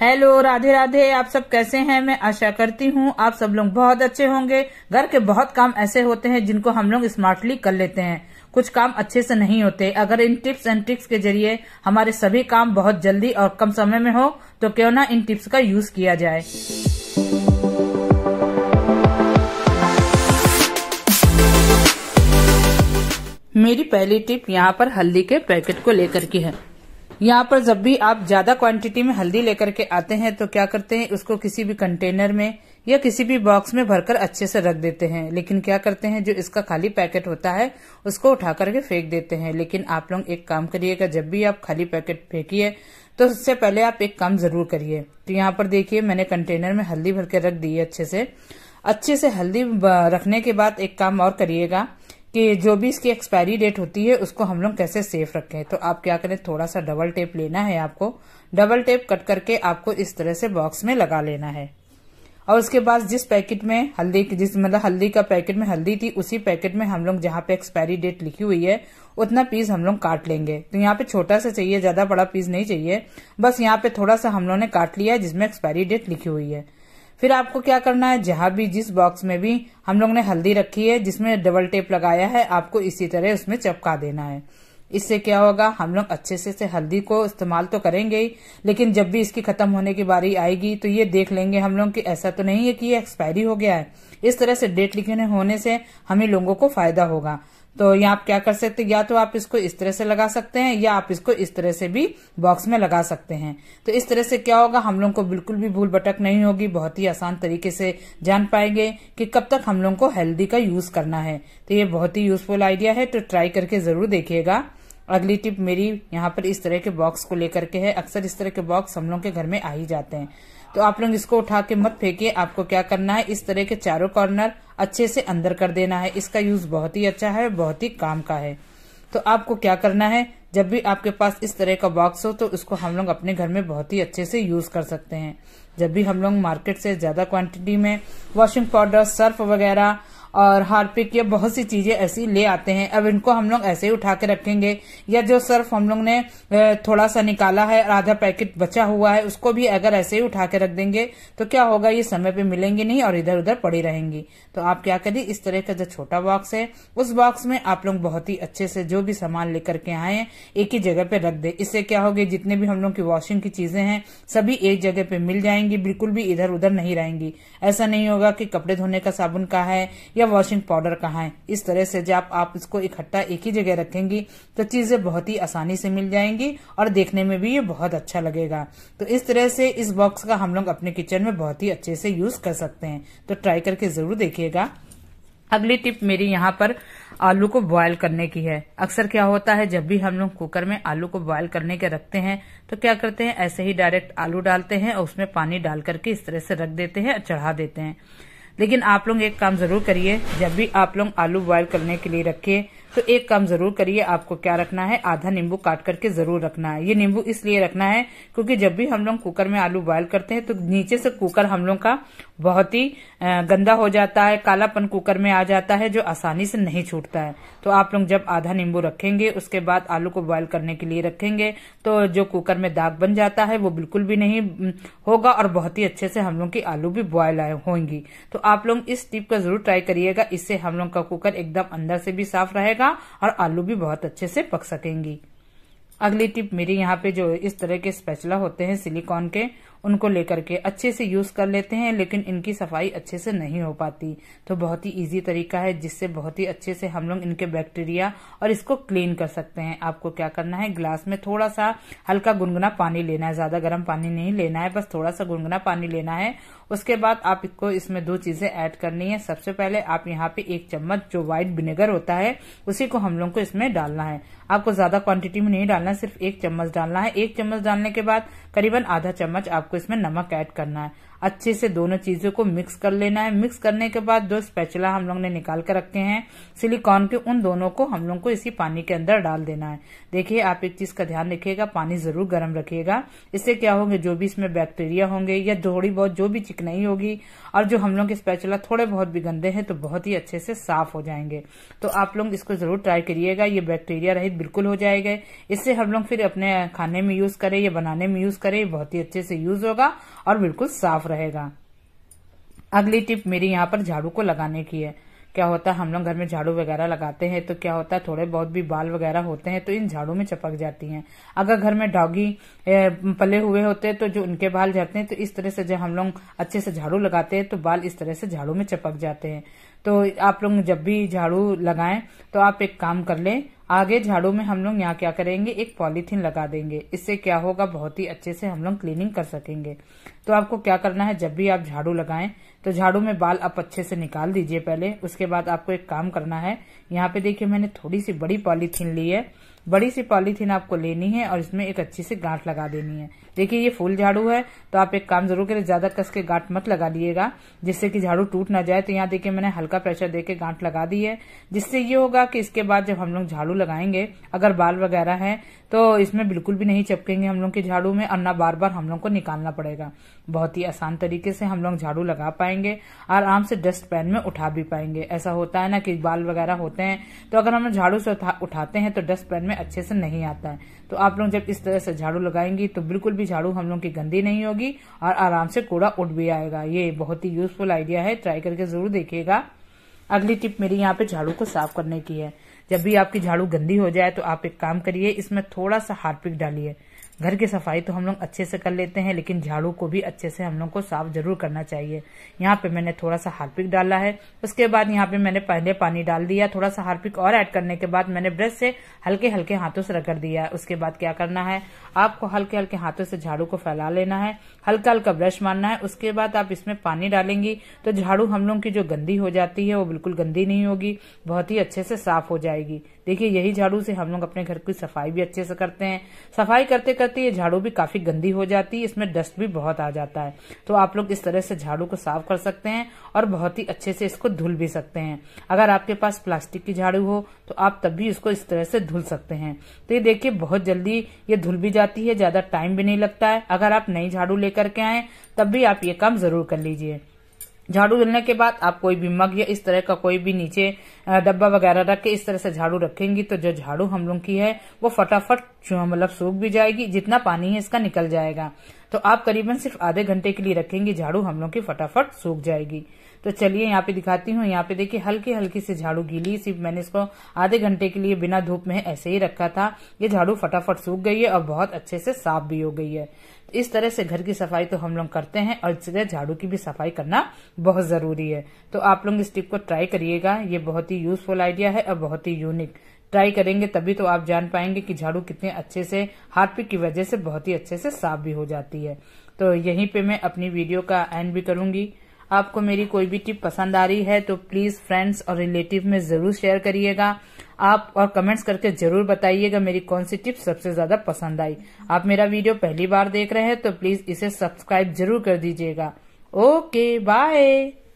hello Radhe Radhe आप सब कैसे हैं मैं आशा करती हूँ आप सब लोग बहुत अच्छे होंगे घर के बहुत काम ऐसे होते हैं जिनको हम लोग स्मार्टली कर लेते हैं कुछ काम अच्छे से नहीं होते अगर इन टिप्स एंड ट्रिक्स के जरिए हमारे सभी काम बहुत जल्दी और कम समय में हो तो क्यों ना इन टिप्स का यूज किया जाए मेरी पहली टिप यहाँ पर हल्दी के पैकेट को लेकर की है यहाँ पर जब भी आप ज्यादा क्वांटिटी में हल्दी लेकर के आते हैं तो क्या करते हैं उसको किसी भी कंटेनर में या किसी भी बॉक्स में भरकर अच्छे से रख देते हैं लेकिन क्या करते हैं जो इसका खाली पैकेट होता है उसको उठा करके फेंक देते हैं लेकिन आप लोग एक काम करिएगा जब भी आप खाली पैकेट फेंकी तो उससे पहले आप एक काम जरूर करिए तो यहाँ पर देखिए मैंने कंटेनर में हल्दी भर के रख दी है अच्छे से अच्छे से हल्दी रखने के बाद एक काम और करिएगा कि जो भी इसकी एक्सपायरी डेट होती है उसको हम लोग कैसे सेफ रखें तो आप क्या करें थोड़ा सा डबल टेप लेना है आपको डबल टेप कट करके आपको इस तरह से बॉक्स में लगा लेना है और उसके बाद जिस पैकेट में हल्दी जिस मतलब हल्दी का पैकेट में हल्दी थी उसी पैकेट में हम लोग जहाँ पे एक्सपायरी डेट लिखी हुई है उतना पीस हम लोग काट लेंगे तो यहाँ पे छोटा सा चाहिए ज्यादा बड़ा पीस नहीं चाहिए बस यहाँ पे थोड़ा सा हम लोग ने काट लिया है जिसमें एक्सपायरी डेट लिखी हुई है फिर आपको क्या करना है जहां भी जिस बॉक्स में भी हम लोग ने हल्दी रखी है जिसमें डबल टेप लगाया है आपको इसी तरह उसमें चपका देना है इससे क्या होगा हम लोग अच्छे से, से हल्दी को इस्तेमाल तो करेंगे ही लेकिन जब भी इसकी खत्म होने की बारी आएगी तो ये देख लेंगे हम लोग कि ऐसा तो नहीं है कि ये एक्सपायरी हो गया है इस तरह से डेट लिखने होने से हमें लोगों को फायदा होगा तो यहाँ आप क्या कर सकते हैं या तो आप इसको इस तरह से लगा सकते हैं या आप इसको इस तरह से भी बॉक्स में लगा सकते हैं तो इस तरह से क्या होगा हम लोग को बिल्कुल भी भूल भटक नहीं होगी बहुत ही आसान तरीके से जान पाएंगे कि कब तक हम लोग को हेल्दी का यूज करना है तो ये बहुत ही यूजफुल आइडिया है तो ट्राई करके जरूर देखिएगा अगली टिप मेरी यहाँ पर इस तरह के बॉक्स को लेकर के है अक्सर इस तरह के बॉक्स हम लोग के घर में आ ही जाते हैं तो आप लोग इसको उठा के मत फेंकिए आपको क्या करना है इस तरह के चारों कॉर्नर अच्छे से अंदर कर देना है इसका यूज बहुत ही अच्छा है बहुत ही काम का है तो आपको क्या करना है जब भी आपके पास इस तरह का बॉक्स हो तो उसको हम लोग अपने घर में बहुत ही अच्छे से यूज कर सकते हैं जब भी हम लोग मार्केट से ज्यादा क्वांटिटी में वॉशिंग पाउडर सर्फ वगैरह और हार्पिक या बहुत सी चीजें ऐसी ले आते हैं अब इनको हम लोग ऐसे ही उठा के रखेंगे या जो सर्फ हम लोग ने थोड़ा सा निकाला है आधा पैकेट बचा हुआ है उसको भी अगर ऐसे ही उठा के रख देंगे तो क्या होगा ये समय पे मिलेंगी नहीं और इधर उधर पड़ी रहेंगी तो आप क्या करिए इस तरह का जो छोटा बॉक्स है उस बॉक्स में आप लोग बहुत ही अच्छे से जो भी सामान लेकर के आए एक ही जगह पे रख दे इससे क्या होगी जितने भी हम लोग की वॉशिंग की चीजें हैं सभी एक जगह पे मिल जाएंगी बिल्कुल भी इधर उधर नहीं रहेंगी ऐसा नहीं होगा कि कपड़े धोने का साबुन का है या वॉशिंग पाउडर कहाँ है इस तरह से जब आप इसको इकट्ठा एक ही जगह रखेंगी तो चीजें बहुत ही आसानी से मिल जाएंगी और देखने में भी ये बहुत अच्छा लगेगा तो इस तरह से इस बॉक्स का हम लोग अपने किचन में बहुत ही अच्छे से यूज कर सकते हैं तो ट्राई करके जरूर देखिएगा अगली टिप मेरी यहाँ पर आलू को बॉयल करने की है अक्सर क्या होता है जब भी हम लोग कुकर में आलू को बॉयल करने के रखते हैं तो क्या करते हैं ऐसे ही डायरेक्ट आलू डालते हैं और उसमें पानी डाल करके इस तरह से रख देते हैं और चढ़ा देते हैं लेकिन आप लोग एक काम जरूर करिए जब भी आप लोग आलू बॉयल करने के लिए रखिए तो एक काम जरूर करिए आपको क्या रखना है आधा नींबू काट करके जरूर रखना है ये नींबू इसलिए रखना है क्योंकि जब भी हम लोग कुकर में आलू बॉयल करते हैं तो नीचे से कुकर हम लोग का बहुत ही गंदा हो जाता है कालापन कुकर में आ जाता है जो आसानी से नहीं छूटता है तो आप लोग जब आधा नींबू रखेंगे उसके बाद आलू को बॉयल करने के लिए रखेंगे तो जो कुकर में दाग बन जाता है वो बिल्कुल भी नहीं हम्म, होगा और बहुत ही अच्छे से हम लोग की आलू भी बॉयल होंगी तो आप लोग इस टिप का जरूर ट्राई करिएगा इससे हम लोग का कुकर एकदम अंदर से भी साफ रहेगा और आलू भी बहुत अच्छे से पक सकेंगी अगली टिप मेरी यहाँ पे जो इस तरह के स्पेचला होते हैं सिलिकॉन के उनको लेकर के अच्छे से यूज कर लेते हैं लेकिन इनकी सफाई अच्छे से नहीं हो पाती तो बहुत ही इजी तरीका है जिससे बहुत ही अच्छे से हम लोग इनके बैक्टीरिया और इसको क्लीन कर सकते हैं आपको क्या करना है ग्लास में थोड़ा सा हल्का गुनगुना पानी लेना है ज्यादा गर्म पानी नहीं लेना है बस थोड़ा सा गुनगुना पानी लेना है उसके बाद आपको इसमें दो चीजें ऐड करनी है सबसे पहले आप यहाँ पे एक चम्मच जो व्हाइट विनेगर होता है उसी को हम लोग को इसमें डालना है आपको ज्यादा क्वांटिटी में नहीं डालना सिर्फ एक चम्मच डालना है एक चम्मच डालने के बाद करीबन आधा चम्मच आप आपको इसमें नमक ऐड करना है अच्छे से दोनों चीजों को मिक्स कर लेना है मिक्स करने के बाद जो स्पेचुला हम लोग ने निकाल कर रखे हैं सिलिकॉन के उन दोनों को हम लोग को इसी पानी के अंदर डाल देना है देखिए आप एक चीज का ध्यान रखिएगा पानी जरूर गर्म रखिएगा इससे क्या होंगे जो भी इसमें बैक्टीरिया होंगे या थोड़ी बहुत जो भी चिकनाई होगी और जो हम लोग के स्पेचुला थोड़े बहुत भी गंदे हैं तो बहुत ही अच्छे से साफ हो जाएंगे तो आप लोग इसको जरूर ट्राई करिएगा ये बैक्टीरिया रहित बिल्कुल हो जाएगा इससे हम लोग फिर अपने खाने में यूज करें या बनाने में यूज करें बहुत ही अच्छे से यूज होगा और बिल्कुल साफ साफ रहेगा अगली टिप मेरी यहाँ पर झाड़ू को लगाने की है क्या होता है हम लोग घर में झाड़ू वगैरह लगाते हैं तो क्या होता है थोड़े बहुत भी बाल वगैरह होते हैं तो इन झाड़ू में चपक जाती हैं अगर घर में डॉगी पले हुए होते हैं तो जो उनके बाल झड़ते हैं तो इस तरह से जब हम लोग अच्छे से झाड़ू लगाते हैं तो बाल इस तरह से झाड़ू में चपक जाते हैं तो आप लोग जब भी झाड़ू लगाएं तो आप एक काम कर लें आगे झाड़ू में हम लोग यहाँ क्या करेंगे एक पॉलीथीन लगा देंगे इससे क्या होगा बहुत ही अच्छे से हम लोग क्लीनिंग कर सकेंगे तो आपको क्या करना है जब भी आप झाड़ू लगाएं तो झाड़ू में बाल आप अच्छे से निकाल दीजिए पहले उसके बाद आपको एक काम करना है यहाँ पे देखिए मैंने थोड़ी सी बड़ी पॉलीथीन ली है बड़ी सी पॉलीथीन आपको लेनी है और इसमें एक अच्छी सी गांठ लगा देनी है देखिए ये फूल झाड़ू है तो आप एक काम जरूर करें ज्यादा कस के गांठ मत लगा लिएगा जिससे कि झाड़ू टूट ना जाए तो यहाँ देखिए मैंने हल्का प्रेशर देके गांठ लगा दी है जिससे ये होगा कि इसके बाद जब हम लोग झाड़ू लगाएंगे अगर बाल वगैरह है तो इसमें बिल्कुल भी नहीं चपकेंगे हम लोग के झाड़ू में और ना बार बार हम लोग को निकालना पड़ेगा बहुत ही आसान तरीके से हम लोग झाड़ू लगा पाएंगे और आराम से डस्ट पैन में उठा भी पाएंगे ऐसा होता है ना कि बाल वगैरह होते हैं तो अगर हम झाड़ू से उठाते हैं तो डस्ट पैन में अच्छे से नहीं आता है तो आप लोग जब इस तरह से झाड़ू लगाएंगी तो बिल्कुल भी झाड़ू हम लोग की गंदी नहीं होगी और आराम से कूड़ा उठ भी आएगा ये बहुत ही यूजफुल आइडिया है ट्राई करके जरूर देखिएगा अगली टिप मेरी यहाँ पे झाड़ू को साफ करने की है जब भी आपकी झाड़ू गंदी हो जाए तो आप एक काम करिए इसमें थोड़ा सा हार्पिक डालिए घर की सफाई तो हम लोग अच्छे से कर लेते हैं लेकिन झाड़ू को भी अच्छे से हम लोग को साफ जरूर करना चाहिए यहाँ पे मैंने थोड़ा सा हार्पिक डाला है उसके बाद यहाँ पे मैंने पहले पानी डाल दिया थोड़ा सा हार्पिक और ऐड करने के बाद मैंने ब्रश से हल्के हल्के हाथों से रगड़ दिया है उसके बाद क्या करना है आपको हल्के हल्के हाथों से झाड़ू को फैला लेना है हल्का हल्का ब्रश मारना है उसके बाद आप इसमें पानी डालेंगी तो झाड़ू हम लोग की जो गंदी हो जाती है वो बिल्कुल गंदी नहीं होगी बहुत ही अच्छे से साफ हो जाएगी देखिए यही झाड़ू से हम लोग अपने घर की सफाई भी अच्छे से करते हैं सफाई करते करते ये झाड़ू भी काफी गंदी हो जाती है इसमें डस्ट भी बहुत आ जाता है तो आप लोग इस तरह से झाड़ू को साफ कर सकते हैं और बहुत ही अच्छे से इसको धुल भी सकते हैं अगर आपके पास प्लास्टिक की झाड़ू हो तो आप तब भी इसको इस तरह से धुल सकते हैं तो ये देखिए बहुत जल्दी ये धुल भी जाती है ज्यादा टाइम भी नहीं लगता है अगर आप नई झाड़ू लेकर के आए तब भी आप ये काम जरूर कर लीजिए झाड़ू धुलने के बाद आप कोई भी मग या इस तरह का कोई भी नीचे डब्बा वगैरह रख के इस तरह से झाड़ू रखेंगी तो जो झाड़ू हम लोग की है वो फटाफट मतलब सूख भी जाएगी जितना पानी है इसका निकल जाएगा तो आप करीबन सिर्फ आधे घंटे के लिए रखेंगे झाड़ू हम लोग की फटाफट सूख जाएगी तो चलिए यहाँ पे दिखाती हूँ यहाँ पे देखिए हल्की हल्की से झाड़ू गीली सिर्फ मैंने इसको आधे घंटे के लिए बिना धूप में ऐसे ही रखा था ये झाड़ू फटाफट सूख गई है और बहुत अच्छे से साफ भी हो गई है इस तरह से घर की सफाई तो हम लोग करते हैं और इस तरह झाड़ू की भी सफाई करना बहुत जरूरी है तो आप लोग इस टिप को ट्राई करिएगा ये बहुत ही यूजफुल आइडिया है और बहुत ही यूनिक ट्राई करेंगे तभी तो आप जान पाएंगे कि झाड़ू कितने अच्छे से हार्पिक की वजह से बहुत ही अच्छे से साफ भी हो जाती है तो यहीं पे मैं अपनी वीडियो का एंड भी करूंगी आपको मेरी कोई भी टिप पसंद आ रही है तो प्लीज फ्रेंड्स और रिलेटिव में जरूर शेयर करिएगा आप और कमेंट्स करके जरूर बताइएगा मेरी कौन सी टिप सबसे ज्यादा पसंद आई आप मेरा वीडियो पहली बार देख रहे हैं तो प्लीज इसे सब्सक्राइब जरूर कर दीजिएगा ओके बाय